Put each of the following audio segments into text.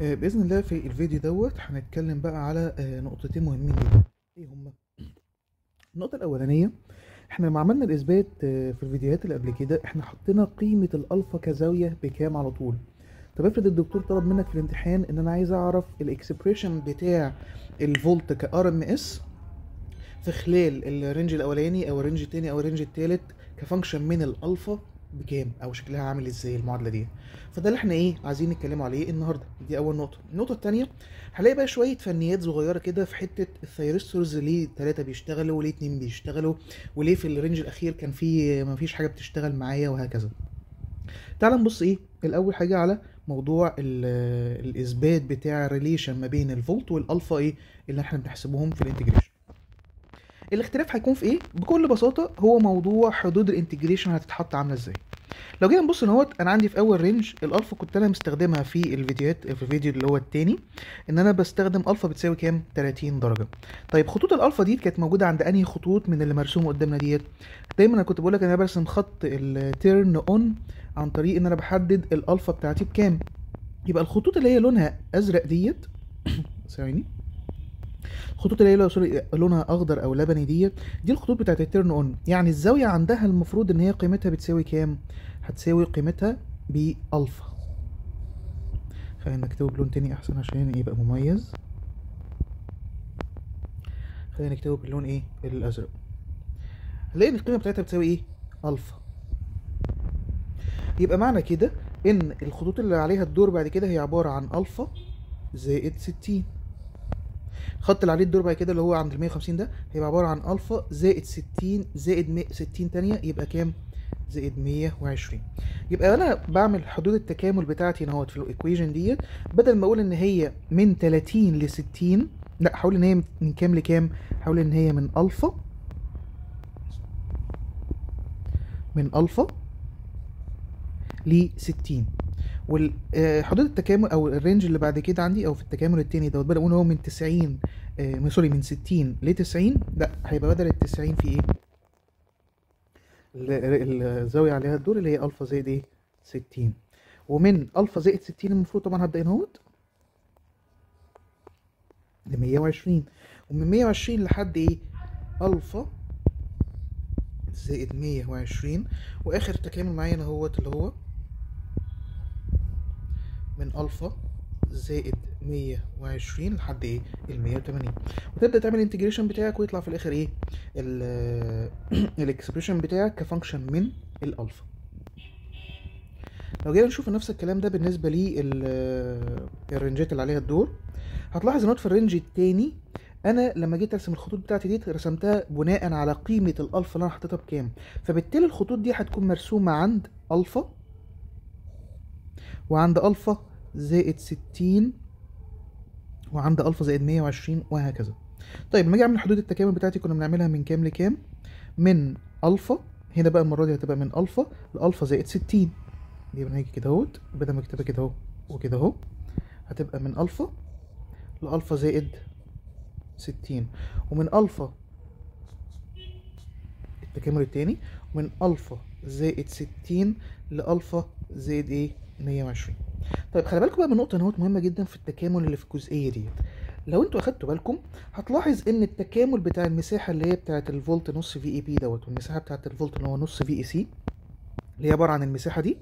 آه، باذن الله في الفيديو دوت هنتكلم بقى على آه، نقطتين مهمين جدا ايه هما النقطه الاولانيه احنا لما عملنا الاثبات آه، في الفيديوهات اللي قبل كده احنا حطينا قيمه الالفا كزاويه بكام على طول طب افرض الدكتور طلب منك في الامتحان ان انا عايز اعرف الاكسبريشن بتاع الفولت كار ام اس في خلال الرينج الاولاني او الرينج التاني او الرينج التالت كفانكشن من الالفا بكام او شكلها عامل ازاي المعادله دي فده اللي احنا ايه عايزين نتكلم عليه النهارده دي اول نقطه النقطه الثانيه هنلاقي بقى شويه فنيات صغيره كده في حته الثيرستورز ليه ثلاثه بيشتغلوا وليه اتنين بيشتغلوا وليه في الرينج الاخير كان في مفيش حاجه بتشتغل معايا وهكذا تعال نبص ايه الاول حاجه على موضوع الاثبات بتاع الريليشن ما بين الفولت والالفا ايه اللي احنا بنحسبهم في الانتجريشن الاختلاف هيكون في ايه بكل بساطه هو موضوع حدود الانتجريشن هتتحط عامله ازاي لو جينا نبص اهوت انا عندي في اول رينج الالفا كنت انا مستخدمها في الفيديوهات في الفيديو اللي هو التاني ان انا بستخدم الفا بتساوي كام 30 درجه طيب خطوط الالفا دي كانت موجوده عند انهي خطوط من اللي مرسومه قدامنا ديت دايما انا كنت بقول لك انا برسم خط التيرن اون عن طريق ان انا بحدد الالفا بتاعتي بكام يبقى الخطوط اللي هي لونها ازرق ديت ثواني الخطوط اللي هي لونها اخضر او لبني ديت دي الخطوط بتاعت التيرن اون يعني الزاويه عندها المفروض ان هي قيمتها بتساوي كام هتساوي قيمتها بالفا خلينا نكتبه بلون تاني احسن عشان إيه يبقى مميز خلينا نكتبه باللون ايه الازرق هنلاقي ان القيمه بتاعتها بتساوي ايه الفا يبقى معنى كده ان الخطوط اللي عليها الدور بعد كده هي عباره عن الفا زائد ستين الخط اللي عليه الدور بعد كده اللي هو عند ال 150 ده هيبقى عباره عن الفا زائد 60 زائد 60 ثانيه يبقى كام؟ زائد 120 يبقى انا بعمل حدود التكامل بتاعتي اهوت في الايكويجن ديت بدل ما اقول ان هي من 30 ل 60 لا هقول ان هي من كام لكام؟ هقول ان هي من الفا من الفا ل 60 وحدود آه، التكامل او الرينج اللي بعد كده عندي او في التكامل التاني دوت بدل اقول هو من 90 سوري آه، من 60 ل 90 لا هيبقى بدل ال 90 في ايه؟ الزاويه عليها الدور اللي هي الفا زائد ايه؟ 60 ومن الفا زائد 60 المفروض طبعا هبدا اهوت ل 120 ومن 120 لحد ايه؟ الفا زائد 120 واخر تكامل معايا اهوت اللي هو من الفا زائد 120 لحد ايه ال 180 وتبدا تعمل انتجريشن بتاعك ويطلع في الاخر ايه الاكسبريشن بتاعك كفانكشن من الالفا لو جينا نشوف نفس الكلام ده بالنسبه آه، الرنجات اللي عليها الدور هتلاحظ ان في الرنج الثاني انا لما جيت ارسم الخطوط بتاعتي دي رسمتها بناء على قيمه الالفا اللي انا حطيتها بكام فبالتالي الخطوط دي هتكون مرسومه عند الفا وعند ألفا زائد ستين وعند ألفا زائد مية وعشرين وهكذا طيب لما اجي اعمل حدود التكامل بتاعتي كنا بنعملها من كام لكام من ألفا هنا بقى المرة دي هتبقى من ألفا لألفا زائد ستين دي هاجي كده اهوت بدل ما اكتبها كده اهو وكده اهو هتبقى من ألفا لألفا زائد ستين ومن ألفا التكامل التاني ومن ألفا زائد ستين لألفا زائد ايه 120 طيب خلي بالكم بقى من نقطه نوت مهمه جدا في التكامل اللي في الجزئيه ديت لو انتوا اخدتوا بالكم هتلاحظ ان التكامل بتاع المساحه اللي هي بتاعه الفولت نص في اي بي دوت والمساحه بتاعه الفولت اللي هو نص في اي سي اللي هي عباره عن المساحه دي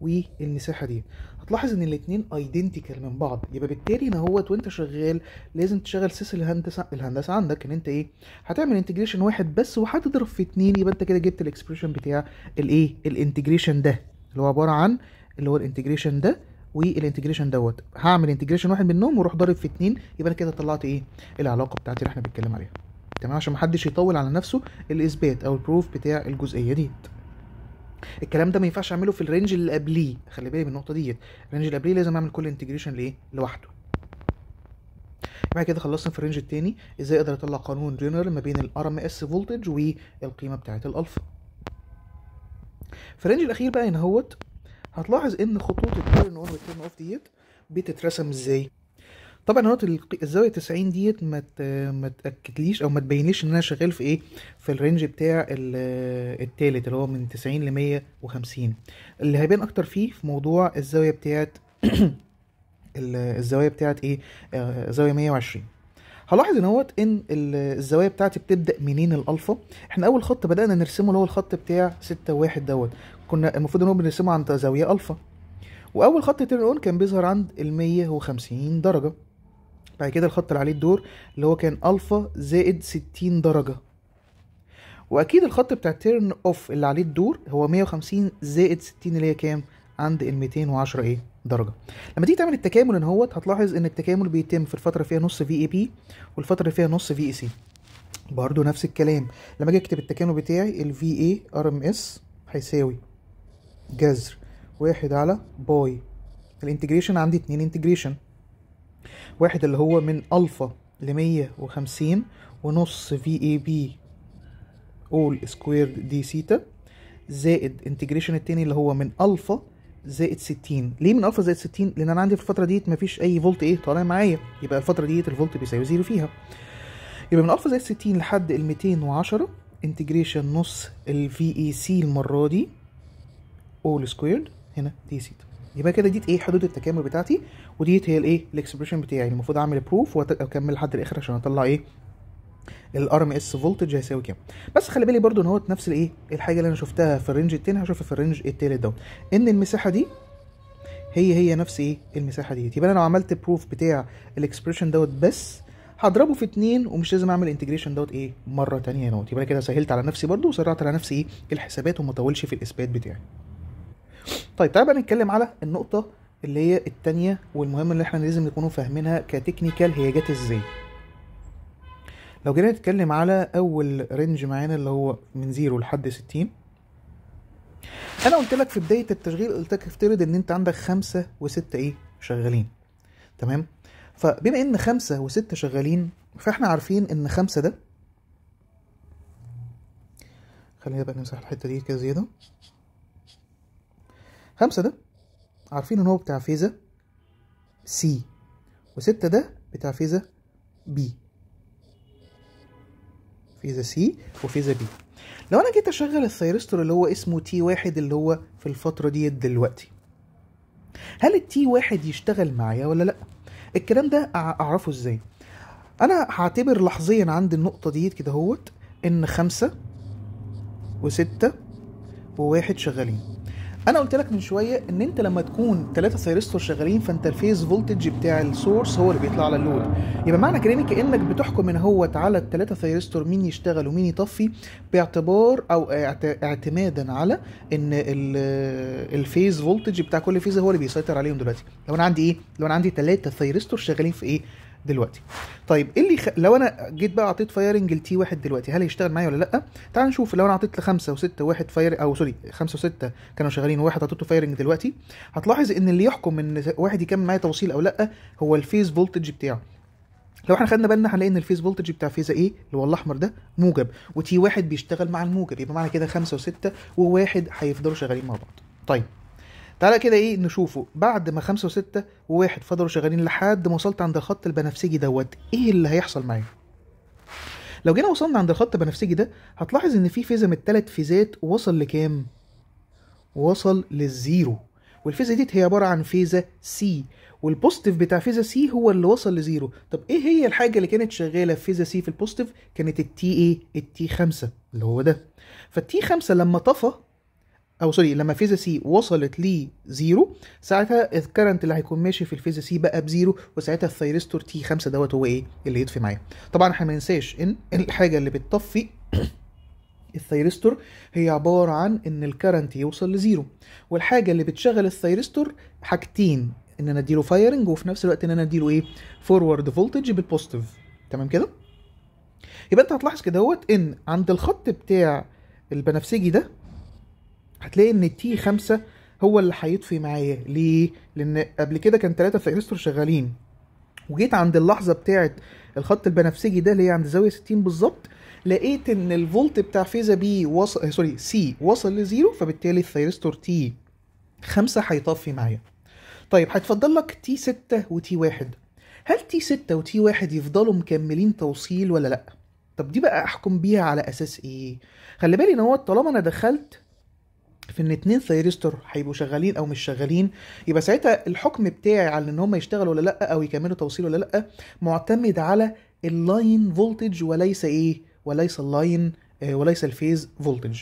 والمساحه دي هتلاحظ ان الاثنين ايدنتيكال من بعض يبقى بالتالي ما هوت وانت شغال لازم تشغل سيس الهندسه الهندسه عندك ان انت ايه هتعمل انتجريشن واحد بس وهتضرب في اتنين يبقى انت كده جبت الاكسبريشن بتاع الايه الانتجريشن ده اللي هو عباره عن اللي هو الانتجريشن ده والانتجريشن دوت هعمل انتجريشن واحد منهم واروح ضارب في اتنين يبقى انا كده طلعت ايه العلاقه بتاعتي اللي احنا بنتكلم عليها تمام عشان محدش يطول على نفسه الاثبات او البروف بتاع الجزئيه ديت الكلام ده ما ينفعش اعمله في الرينج اللي قبليه خلي بالي من النقطه ديت الرينج اللي قبليه لازم اعمل كل انتجريشن لايه لوحده بعد كده خلصنا في الرينج التاني ازاي اقدر اطلع قانون جنرال ما بين الار ام اس فولتج والقيمه بتاعه الالفا في الرينج الاخير بقى هنا هوت هتلاحظ ان خطوط التيرن اون والتيرن اوف ديت بتترسم ازاي طبعا نقطة الزاويه 90 ديت ما ما تاكدليش او ما تبينليش ان انا شغال في ايه في الرينج بتاع التالت اللي هو من 90 ل 150 اللي هيبان اكتر فيه في موضوع الزاويه بتاعت الزاويه بتاعت ايه آه، زاويه 120 هلاحظ ان اهوت ان الزوايا بتاعتي بتبدا منين الالفا احنا اول خط بدانا نرسمه اللي هو الخط بتاع 6 1 دوت كنا المفروض ان هو بنرسمه عند زاويه الفا واول خط تيرن اون كان بيظهر عند ال 150 درجه بعد كده الخط اللي عليه الدور اللي هو كان الفا زائد 60 درجه واكيد الخط بتاع تيرن اوف اللي عليه الدور هو 150 زائد 60 اللي هي كام عند ال 210 ايه درجه لما تيجي تعمل التكامل ان هوت هتلاحظ ان التكامل بيتم في الفتره فيها نص في اي بي والفتره اللي فيها نص في اي سي برضو نفس الكلام لما اجي اكتب التكامل بتاعي ال في اي ار ام اس هيساوي جذر واحد على باي الانتجريشن عندي اتنين انتجريشن واحد اللي هو من الفا ل 150 ونص في اي بي اول سكوير دي سيتا زائد انتجريشن التاني اللي هو من الفا زائد 60 ليه من الفا زائد 60 لان انا عندي في الفتره ديت مفيش اي فولت ايه طالع معايا يبقى الفتره ديت الفولت بيساوي زيرو فيها يبقى من الفا زائد 60 لحد ال 210 انتجريشن نص ال في اي سي المره دي اول سكويرد هنا دي سي يبقى كده ديت ايه حدود التكامل بتاعتي وديت هي الايه الاكسبريشن بتاعي المفروض اعمل بروف واكمل لحد الاخر عشان اطلع ايه الار ام اس فولتج هيساوي كام بس خلي بالي برضو ان هو نفس الايه الحاجه اللي انا شفتها في الرينج التاني هشوفها في الرينج التالت دوت ان المساحه دي هي هي نفس ايه المساحه دي يبقى انا لو عملت بروف بتاع الاكسبريشن دوت بس هضربه في اتنين ومش لازم اعمل انتجريشن دوت ايه مره تانية هنا يبقى انا كده سهلت على نفسي برضو وسرعت على نفسي ايه الحسابات وما طولش في الاثبات بتاعي طيب تعالى بقى نتكلم على النقطه اللي هي التانية والمهم اللي احنا لازم نكونوا فاهمينها كتكنيكال هي جت ازاي لو جينا نتكلم على اول رينج معانا اللي هو من 0 لحد 60 انا قلت لك في بدايه التشغيل قلت لك افترض ان انت عندك خمسة وستة ايه شغالين تمام فبما ان خمسة وستة شغالين فاحنا عارفين ان خمسة ده خلينا بقى نمسح الحته دي كده زياده خمسة ده عارفين ان هو بتاع فيزا سي وستة ده بتاع فيزا بي فيزا سي وفيزا بي لو انا جيت اشغل الثيرستور اللي هو اسمه تي واحد اللي هو في الفترة دي دلوقتي هل التي واحد يشتغل معايا ولا لا الكلام ده اعرفه ازاي انا هعتبر لحظيا عند النقطة دي كده هوت ان خمسة وستة وواحد شغالين انا قلت لك من شويه ان انت لما تكون ثلاثه ثيرستور شغالين فانت الفيز فولتج بتاع السورس هو اللي بيطلع على اللود يبقى معنى كده كانك بتحكم ان هو على الثلاثه ثيرستور مين يشتغل ومين يطفي باعتبار او اعتمادا على ان الفيز فولتج بتاع كل فيز هو اللي بيسيطر عليهم دلوقتي لو انا عندي ايه لو انا عندي ثلاثه ثيرستور شغالين في ايه دلوقتي طيب ايه اللي خ... لو انا جيت بقى اعطيت فايرنج لتي واحد دلوقتي هل هيشتغل معايا ولا لا تعال نشوف لو انا اعطيت لخمسة وستة واحد فاير او سوري خمسة وستة كانوا شغالين وواحد اعطيته فايرنج دلوقتي هتلاحظ ان اللي يحكم ان واحد يكمل معايا توصيل او لا هو الفيز فولتج بتاعه لو احنا خدنا بالنا هنلاقي ان الفيز فولتج بتاع فيزا ايه اللي هو الاحمر ده موجب وتي واحد بيشتغل مع الموجب يبقى معنى كده خمسة وستة وواحد هيفضلوا شغالين مع بعض طيب تعالى كده ايه نشوفه بعد ما خمسة وستة وواحد فضلوا شغالين لحد ما وصلت عند الخط البنفسجي دوت ايه اللي هيحصل معايا لو جينا وصلنا عند الخط البنفسجي ده هتلاحظ ان في فيزا من الثلاث فيزات وصل لكام وصل للزيرو والفيزا دي هي عباره عن فيزا سي والبوزيتيف بتاع فيزا سي هو اللي وصل لزيرو طب ايه هي الحاجه اللي كانت شغاله في فيزا سي في البوزيتيف كانت التي ايه التي 5 اللي هو ده فالتي 5 لما طفى او سوري لما فيزا سي وصلت 0 ساعتها الكرنت اللي هيكون ماشي في الفيزا سي بقى بزيرو وساعتها الثيرستور تي 5 دوت هو ايه اللي يطفي معايا طبعا احنا ما ننساش ان الحاجه اللي بتطفي الثيرستور هي عباره عن ان الكرنت يوصل لزيرو والحاجه اللي بتشغل الثيرستور حاجتين ان انا اديله فايرنج وفي نفس الوقت ان انا اديله ايه فورورد فولتج بالبوزيتيف تمام كده يبقى انت هتلاحظ كده ان عند الخط بتاع البنفسجي ده هتلاقي ان تي 5 هو اللي هيطفي معايا ليه لان قبل كده كان ثلاثه فانستور شغالين وجيت عند اللحظه بتاعه الخط البنفسجي ده اللي هي عند زاويه 60 بالظبط لقيت ان الفولت بتاع فيزا بي وصل سوري سي وصل لزيرو فبالتالي الثيرستور تي 5 هيطفي معايا طيب هتفضل لك تي 6 وتي 1 هل تي 6 وتي 1 يفضلوا مكملين توصيل ولا لا طب دي بقى احكم بيها على اساس ايه خلي بالي ان هو طالما انا دخلت في ان اتنين ثيريستور هيبقوا شغالين او مش شغالين يبقى ساعتها الحكم بتاعي على ان هم يشتغلوا ولا لا او يكملوا توصيل ولا لا معتمد على اللاين فولتج وليس ايه وليس اللاين آه، وليس الفيز فولتج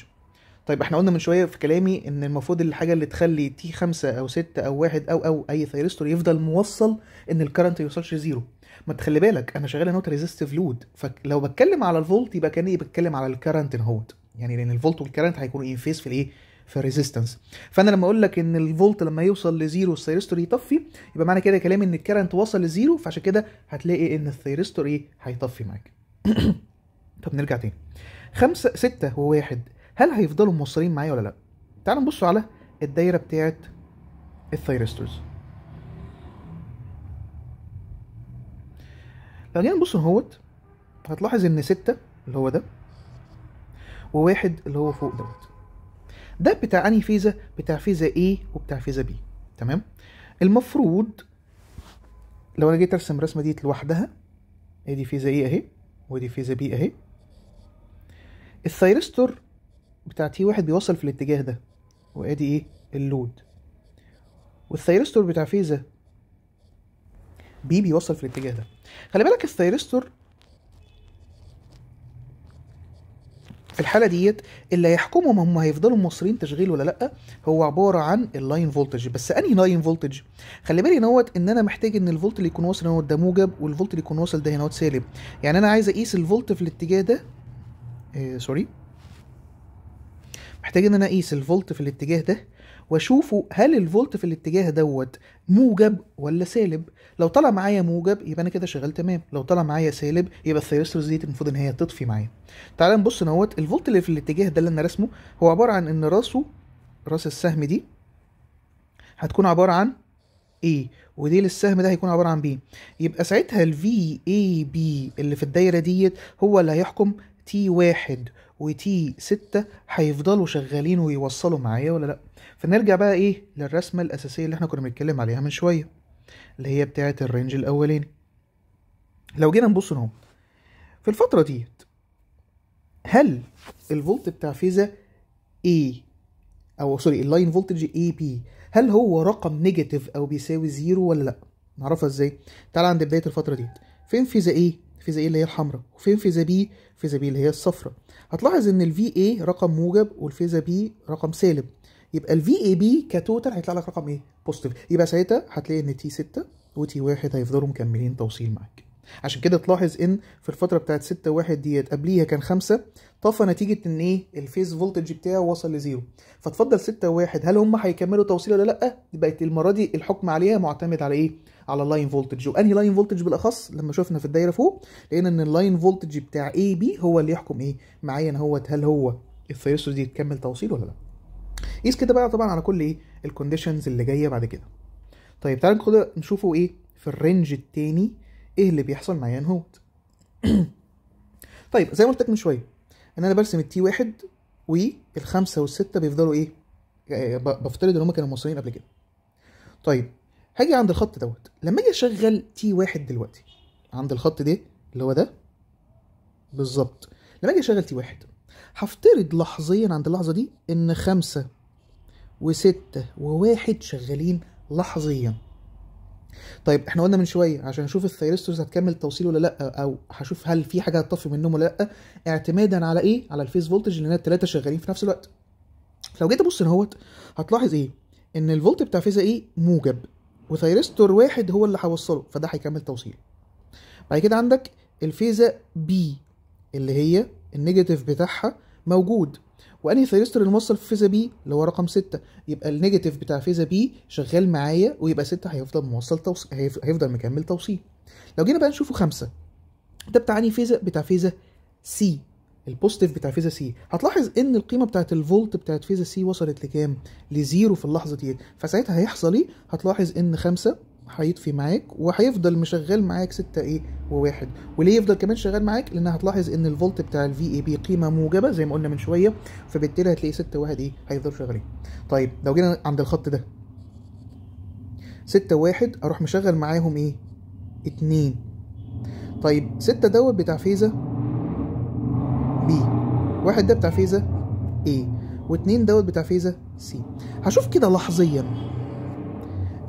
طيب احنا قلنا من شويه في كلامي ان المفروض الحاجه اللي تخلي تي 5 او 6 او 1 او او اي ثيرستور يفضل موصل ان الكرنت يوصلش زيرو ما تخلي بالك انا شغال نوت ريزيستيف لود فلو بتكلم على الفولت يبقى كاني بتكلم على الكرنت هوت يعني لان الفولت والكرنت هيكونوا ان فيز في الايه في الريزيستنس فانا لما اقول لك ان الفولت لما يوصل لزيرو الثيرستور يطفي يبقى معنى كده كلامي ان الكرنت وصل لزيرو فعشان كده هتلاقي ان الثيرستور ايه هيطفي معاك طب نرجع تاني خمسة ستة وواحد هل هيفضلوا موصلين معايا ولا لا تعالوا نبص على الدايرة بتاعت الثيرستورز لو جينا نبص اهوت هتلاحظ ان ستة اللي هو ده وواحد اللي هو فوق دوت ده بتاع انهي فيزا بتاع فيزا A وبتاع فيزا B تمام المفروض لو انا جيت ارسم الرسمه دي لوحدها ادي فيزا A اهي ودي فيزا B اهي الثيرستور بتاع تي واحد بيوصل في الاتجاه ده وادي ايه اللود والثيرستور بتاع فيزا B بيوصل في الاتجاه ده خلي بالك الثيرستور في الحاله ديت اللي هيحكمهم هم هيفضلوا مصريين تشغيل ولا لا هو عباره عن اللاين فولتج بس انهي لاين فولتج خلي بالي نوت ان انا محتاج ان الفولت اللي يكون واصل هنا ده موجب والفولت اللي يكون واصل ده هنا سالب يعني انا عايز اقيس الفولت في الاتجاه ده إيه سوري محتاج ان انا اقيس الفولت في الاتجاه ده واشوفه هل الفولت في الاتجاه دوت موجب ولا سالب لو طلع معايا موجب يبقى انا كده شغال تمام لو طلع معايا سالب يبقى الثيرستورز دي المفروض ان هي تطفي معايا تعال نبص نوت الفولت اللي في الاتجاه ده اللي انا راسمه هو عباره عن ان راسه راس السهم دي هتكون عباره عن A ودي السهم ده هيكون عباره عن B يبقى ساعتها ال VAB اللي في الدايره ديت هو اللي هيحكم تي واحد وتي ستة هيفضلوا شغالين ويوصلوا معايا ولا لأ فنرجع بقى إيه للرسمة الأساسية اللي احنا كنا بنتكلم عليها من شوية اللي هي بتاعة الرينج الأولاني لو جينا نبص اهو في الفترة ديت هل الفولت بتاع فيزا A أو سوري اللاين فولتج AB هل هو رقم نيجاتيف أو بيساوي زيرو ولا لأ؟ نعرفها ازاي؟ تعالى عند بداية الفترة ديت فين فيزا A؟ فيزا ايه اللي هي الحمراء وفين فيزا بي فيزا بي اللي هي الصفراء هتلاحظ ان الفي اي رقم موجب والفيزا بي رقم سالب يبقى الفي اي بي كتوتال هيطلع لك رقم ايه بوزيتيف يبقى ساعتها هتلاقي ان تي 6 وتي 1 هيفضلوا مكملين توصيل معاك عشان كده تلاحظ ان في الفتره بتاعت 6 1 ديت قبليها كان 5 طفى نتيجه ان ايه الفيز فولتج بتاعه وصل لزيرو فتفضل 6 1 هل هم هيكملوا توصيل ولا لا بقت المره دي الحكم عليها معتمد على ايه على اللاين فولتج وانهي لاين فولتج بالاخص لما شفنا في الدايره فوق لقينا ان اللاين فولتج بتاع اي بي هو اللي يحكم ايه معايا اهوت هل هو الثيرستوس دي تكمل توصيل ولا لا قيس كده بقى طبعا على كل ايه الكونديشنز اللي جايه بعد كده طيب تعالى نشوفه ايه في الرينج الثاني ايه اللي بيحصل مع هوت طيب زي ما قلت لك من شويه ان انا برسم التي واحد والخمسه والسته بيفضلوا ايه آه، بفترض ان هم كانوا موصلين قبل كده طيب هاجي عند الخط دوت لما اجي اشغل تي واحد دلوقتي عند الخط ده اللي هو ده بالظبط لما اجي اشغل تي واحد هفترض لحظيا عند اللحظه دي ان خمسه وستة وواحد شغالين لحظيا طيب احنا قلنا من شويه عشان اشوف الثيرستورز هتكمل توصيل ولا لا او هشوف هل في حاجه هتطفي منهم ولا لا اعتمادا على ايه على الفيز فولتج لان الثلاثه شغالين في نفس الوقت لو جيت ابص اهوت هتلاحظ ايه ان الفولت بتاع فيزا ايه موجب وثيرستور واحد هو اللي هوصله فده هيكمل توصيل بعد كده عندك الفيزا بي اللي هي النيجاتيف بتاعها موجود وانهي ثيرستور الموصل في فيزا بي اللي هو رقم 6 يبقى النيجاتيف بتاع فيزا بي شغال معايا ويبقى 6 هيفضل موصل توصيل هيفضل مكمل توصيل لو جينا بقى نشوفه 5 ده بتاع انهي فيزا بتاع فيزا سي البوزيتيف بتاع فيزا سي هتلاحظ ان القيمه بتاعت الفولت بتاعت فيزا سي وصلت لكام لزيرو في اللحظه ديت فساعتها هيحصل ايه هتلاحظ ان 5 هيطفي معاك وهيفضل مشغل معاك 6 ايه و1 وليه يفضل كمان شغال معاك لان هتلاحظ ان الفولت بتاع الفي اي بي قيمه موجبه زي ما قلنا من شويه فبالتالي هتلاقي 6 و1 ايه هيفضل شغالين طيب لو جينا عند الخط ده 6 و1 اروح مشغل معاهم ايه 2 طيب 6 دوت بتاع فيزا بي واحد ده بتاع فيزا و2 دوت بتاع فيزا سي هشوف كده لحظيا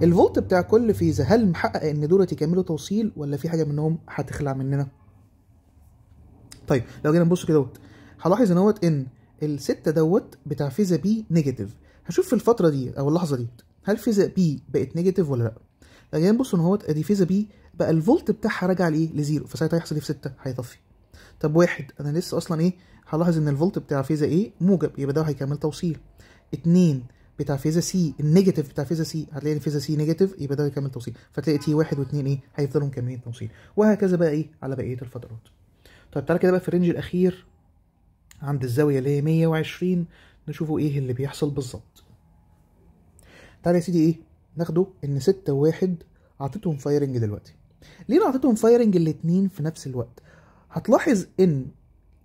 الفولت بتاع كل فيزا هل محقق ان دول يكملوا توصيل ولا في حاجه منهم هتخلع مننا طيب لو جينا نبص كده هلاحظ ان هو ان الستة دوت بتاع فيزا بي نيجاتيف هشوف في الفترة دي أو اللحظة دي هل فيزا بي بقت نيجاتيف ولا لأ؟ لو جينا نبص إن هو أدي فيزا بي بقى الفولت بتاعها راجع لإيه؟ لزيرو فساعتها هيحصل إيه في ستة؟ هيطفي. طب واحد أنا لسه أصلا إيه؟ هلاحظ إن الفولت بتاع فيزا إيه موجب يبقى ده هيكمل توصيل. اتنين بتاع فيزا سي النيجاتيف بتاع فيزا سي هتلاقي فيزا سي نيجاتيف يبقى ده هيكمل توصيل فتلاقي تي واحد واثنين ايه هيفضلوا مكملين توصيل وهكذا بقى ايه على بقيه الفترات طيب تعالى كده بقى في الرينج الاخير عند الزاويه اللي هي 120 نشوفوا ايه اللي بيحصل بالظبط تعالى يا سيدي ايه ناخده ان 6 و1 اعطيتهم فايرنج دلوقتي ليه انا اعطيتهم فايرنج الاثنين في نفس الوقت هتلاحظ ان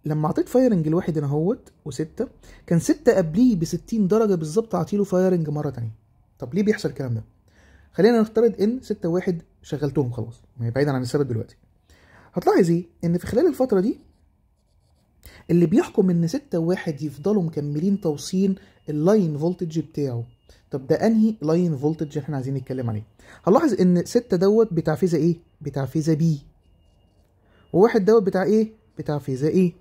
لما اعطيت فايرنج الواحد انا اهوت وستة كان ستة قبليه ب 60 درجة بالظبط اعطيله فايرنج مرة تانية طب ليه بيحصل الكلام ده؟ خلينا نفترض ان ستة واحد شغلتهم خلاص يعني بعيدا عن السبب دلوقتي هتلاحظ ايه؟ ان في خلال الفترة دي اللي بيحكم ان ستة واحد يفضلوا مكملين توصيل اللاين فولتج بتاعه طب ده انهي لاين فولتج احنا عايزين نتكلم عليه هنلاحظ ان ستة دوت بتاع فيزا ايه بتاع فيزا بي وواحد دوت بتاع ايه بتاع فيزا ايه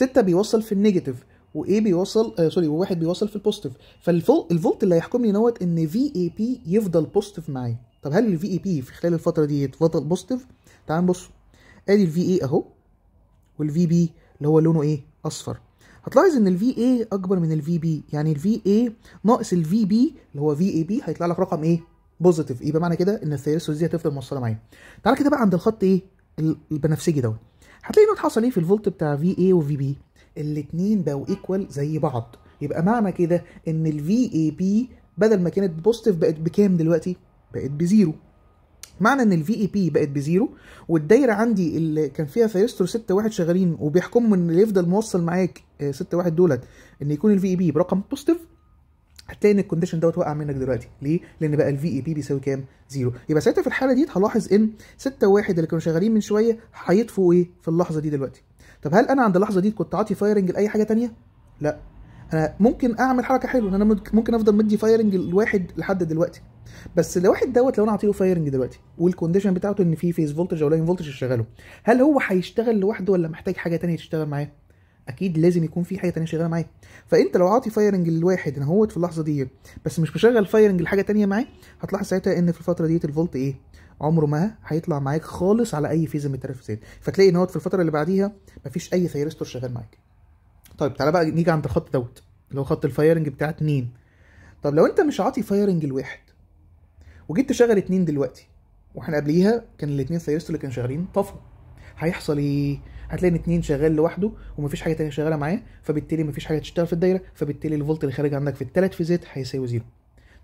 6 بيوصل في النيجاتيف وايه بيوصل آه سوري وواحد بيوصل في البوزيتيف فالفولت اللي هيحكم لي دوت ان في اي بي يفضل بوزيتيف معايا طب هل الفي اي بي في خلال الفتره دي يتفضل بوزيتيف تعال نبص ادي الفي اي اهو والفي بي اللي هو لونه ايه اصفر هتلاحظ ان الفي اي اكبر من الفي بي يعني الفي اي ناقص الفي بي اللي هو في اي بي هيطلع لك رقم ايه بوزيتيف يبقى معنى كده ان الثيرسوس دي هتفضل موصله معايا تعالى كده بقى عند الخط ايه البنفسجي دوت هتلاقي نوت حصل ايه في الفولت بتاع في اي وفي بي الاتنين بقوا ايكوال زي بعض يبقى معنى كده ان الفي اي بي بدل ما كانت بوزيتيف بقت بكام دلوقتي بقت بزيرو معنى ان الفي اي بي بقت بزيرو والدايره عندي اللي كان فيها ثيرستور 6 1 شغالين وبيحكموا ان اللي يفضل موصل معاك 6 آه، 1 دولت ان يكون الفي اي بي برقم بوزيتيف هتلاقي ان الكونديشن دوت وقع منك دلوقتي ليه لان بقى الفي اي بي بيساوي كام زيرو يبقى ساعتها في الحاله دي هلاحظ ان 6 و1 اللي كانوا شغالين من شويه هيطفوا ايه في اللحظه دي دلوقتي طب هل انا عند اللحظه دي كنت عاطي فايرنج لاي حاجه ثانيه لا انا ممكن اعمل حركه حلوه ان انا ممكن افضل مدي فايرنج الواحد لحد دلوقتي بس الواحد دوت لو انا اعطيه فايرنج دلوقتي والكونديشن بتاعته ان في فيز فولتج او لاين فولتج شغاله هل هو هيشتغل لوحده ولا محتاج حاجه ثانيه تشتغل معاه اكيد لازم يكون في حاجه تانية شغاله معاه فانت لو عاطي فايرنج لواحد ان هو في اللحظه دي بس مش مشغل فايرنج لحاجه تانية معاه هتلاحظ ساعتها ان في الفتره ديت الفولت ايه عمره ما هيطلع معاك خالص على اي فيزا من التنفسات فتلاقي ان هو في الفتره اللي بعديها مفيش اي ثيرستور شغال معاك طيب تعالى بقى نيجي عند الخط دوت اللي هو خط الفايرنج بتاع اتنين طب لو انت مش عاطي فايرنج لواحد وجيت تشغل اتنين دلوقتي واحنا قبليها كان الاتنين ثيرستور اللي كانوا شغالين طفوا هيحصل ايه هتلاقي ان اتنين شغال لوحده ومفيش حاجه تانية شغاله معاه فبالتالي مفيش حاجه تشتغل في الدايره فبالتالي الفولت اللي خارج عندك في الثلاث فيزات هيساوي زيرو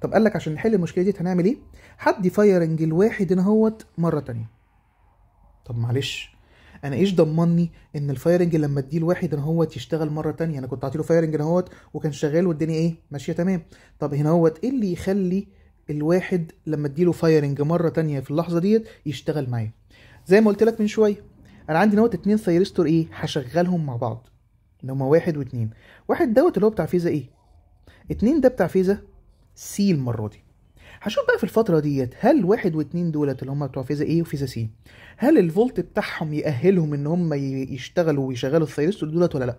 طب قال لك عشان نحل المشكله دي هنعمل ايه حد فايرنج الواحد هنا هوت مره تانية طب معلش انا ايش ضمني ان الفايرنج لما اديه الواحد هنا هوت يشتغل مره تانية انا كنت اعطي له فايرنج هنا هوت وكان شغال والدنيا ايه ماشيه تمام طب هنا هوت ايه اللي يخلي الواحد لما اديله فايرنج مره تانية في اللحظه ديت يشتغل معايا زي ما قلت لك من شويه انا عندي نوت اتنين ثيرستور ايه هشغلهم مع بعض اللي هما واحد واتنين واحد دوت اللي هو بتاع فيزا ايه اتنين ده بتاع فيزا سي المره دي هشوف بقى في الفتره ديت هل واحد واتنين دولت اللي هما بتوع فيزا ايه وفيزا سي هل الفولت بتاعهم يأهلهم ان هما يشتغلوا ويشغلوا الثيرستور دولت ولا لا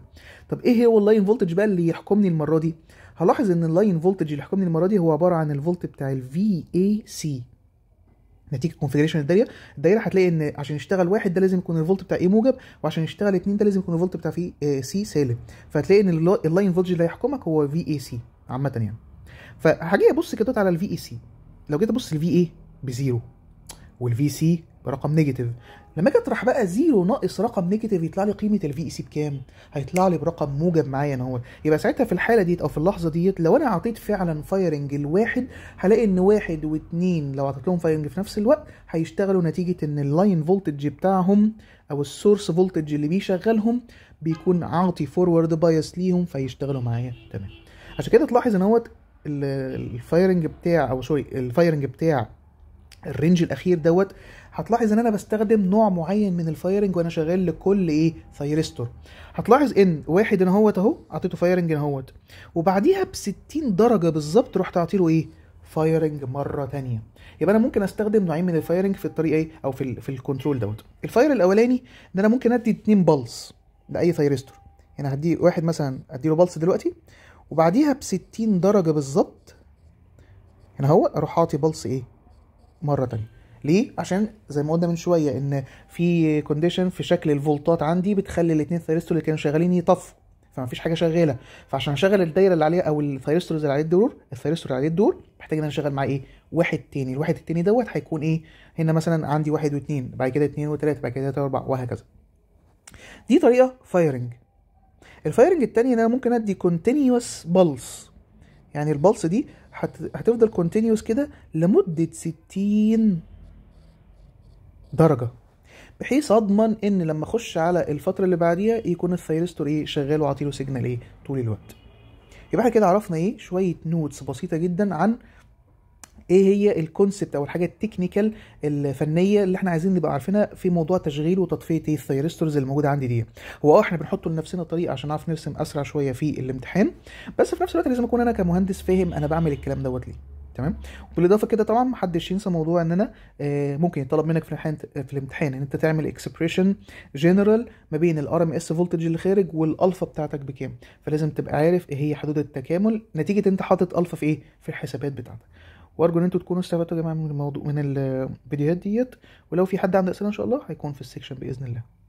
طب ايه هو اللاين فولتج بقى اللي يحكمني المره دي هلاحظ ان اللاين فولتج اللي يحكمني المره دي هو عباره عن الفولت بتاع الفي اي سي نتيجه الكونفجريشن الدايره الدايره هتلاقي ان عشان يشتغل واحد ده لازم يكون الفولت بتاع ايه e موجب وعشان يشتغل اتنين ده لازم يكون الفولت بتاع في سي آه، سالب فهتلاقي ان اللاين فولتج اللي هيحكمك هو في اي سي عامه يعني فهجي ابص كده على الفي اي سي لو جيت ابص الفي اي بزيرو والفي سي برقم نيجاتيف لما اجي اطرح بقى زيرو ناقص رقم نيجاتيف يطلع لي قيمه الفي اي سي e بكام؟ هيطلع لي برقم موجب معايا انا هو يبقى ساعتها في الحاله ديت او في اللحظه ديت لو انا اعطيت فعلا فايرنج الواحد هلاقي ان واحد واثنين لو اعطيت لهم فايرنج في نفس الوقت هيشتغلوا نتيجه ان اللاين فولتج بتاعهم او السورس فولتج اللي بيشغلهم بيكون عاطي فورورد بايس ليهم فيشتغلوا معايا تمام عشان كده تلاحظ ان هو الفايرنج بتاع او سوري الفايرنج بتاع الرينج الاخير دوت هتلاحظ ان انا بستخدم نوع معين من الفايرنج وانا شغال لكل ايه ثايرستور هتلاحظ ان واحد هنا اهوت اهو اعطيته فايرنج هنا اهوت وبعديها ب 60 درجه بالظبط رحت اعطيله ايه فايرنج مره ثانيه يبقى انا ممكن استخدم نوعين من الفايرنج في الطريقه ايه او في الـ في الكنترول دوت الفاير الاولاني ان انا ممكن ادي اتنين بالس لاي ثايرستور يعني هدي واحد مثلا ادي له بالس دلوقتي وبعديها ب 60 درجه بالظبط هنا اهو اروح اعطي بالس ايه مره تانية ليه عشان زي ما قلنا من شويه ان في كونديشن في شكل الفولتات عندي بتخلي الاثنين ثيرستول اللي كانوا شغالين يطفوا فما فيش حاجه شغاله فعشان اشغل الدايره اللي عليها او الثيرستورز اللي عليه الدور الثيرستور اللي عليه الدور محتاج ان انا اشغل معاه ايه واحد تاني الواحد التاني دوت هيكون ايه هنا مثلا عندي واحد واثنين بعد كده اثنين وثلاثه بعد كده ثلاثه واربعه وهكذا دي طريقه فايرنج الفايرنج التانية ان انا ممكن ادي كونتينيوس بلس يعني البلس دي هتفضل كونتينيوس كده لمدة 60 درجة بحيث اضمن ان لما اخش على الفترة اللي بعديها يكون الثيرستور ايه شغال وعطيله سيجنال ايه طول الوقت يبقى احنا كده عرفنا ايه شوية نوتس بسيطة جدا عن ايه هي الكونسبت او الحاجه التكنيكال الفنيه اللي احنا عايزين نبقى عارفينها في موضوع تشغيل وتطفيه الثيرستورز الموجوده عندي دي هو اه احنا بنحطه لنفسنا طريقه عشان نعرف نرسم اسرع شويه في الامتحان بس في نفس الوقت لازم اكون انا كمهندس فاهم انا بعمل الكلام دوت ليه تمام وبالاضافه كده طبعا محدش ينسى موضوع ان انا آه، ممكن يطلب منك في في الامتحان ان انت تعمل اكسبريشن جنرال ما بين الار ام اس فولتج اللي خارج والالفا بتاعتك بكام فلازم تبقى عارف ايه هي حدود التكامل نتيجه انت حاطط الفا في ايه في الحسابات بتاعتك وارجو ان انتوا تكونوا استفدتوا يا جماعه من الموضوع من الفيديوهات ديت ولو في حد عنده اسئله ان شاء الله هيكون في السكشن باذن الله